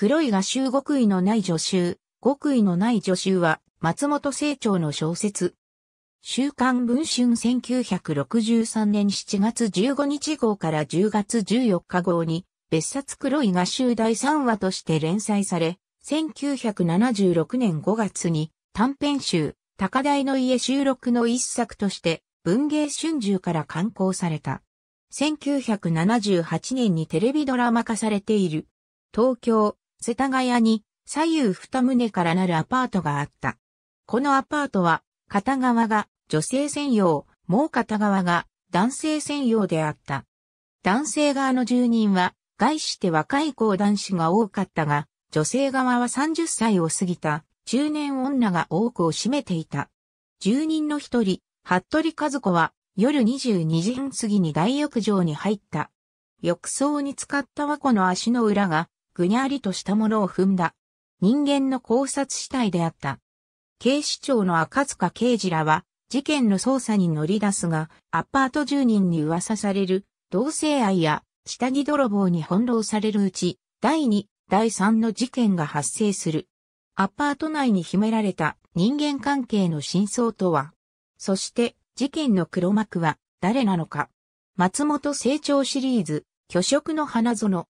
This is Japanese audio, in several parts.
黒い画集極意のない助集、極意のない助集は、松本清張の小説。週刊文春1963年7月15日号から10月14日号に、別冊黒い画集第3話として連載され、1976年5月に短編集、高台の家収録の一作として、文芸春秋から刊行された。1978年にテレビドラマ化されている。東京、世田谷に左右二棟からなるアパートがあった。このアパートは、片側が女性専用、もう片側が男性専用であった。男性側の住人は、外して若い子男子が多かったが、女性側は30歳を過ぎた中年女が多くを占めていた。住人の一人、服部和子は夜22時半過ぎに大浴場に入った。浴槽に使った和子の足の裏がぐにゃりとしたものを踏んだ。人間の考察死体であった。警視庁の赤塚刑事らは、事件の捜査に乗り出すが、アパート住人に噂される、同性愛や下着泥棒に翻弄されるうち、第2、第3の事件が発生する。アパート内に秘められた人間関係の真相とは、そして事件の黒幕は誰なのか。松本成長シリーズ、巨色の花園。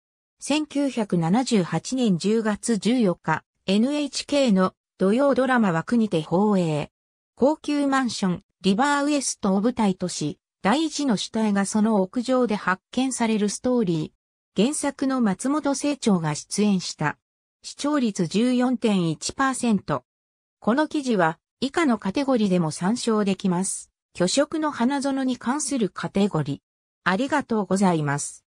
1978年10月14日、NHK の土曜ドラマ枠にて放映。高級マンション、リバーウエストを舞台とし、第一の主体がその屋上で発見されるストーリー。原作の松本清張が出演した。視聴率14.1%。この記事は以下のカテゴリーでも参照できます。巨色の花園に関するカテゴリー。ありがとうございます。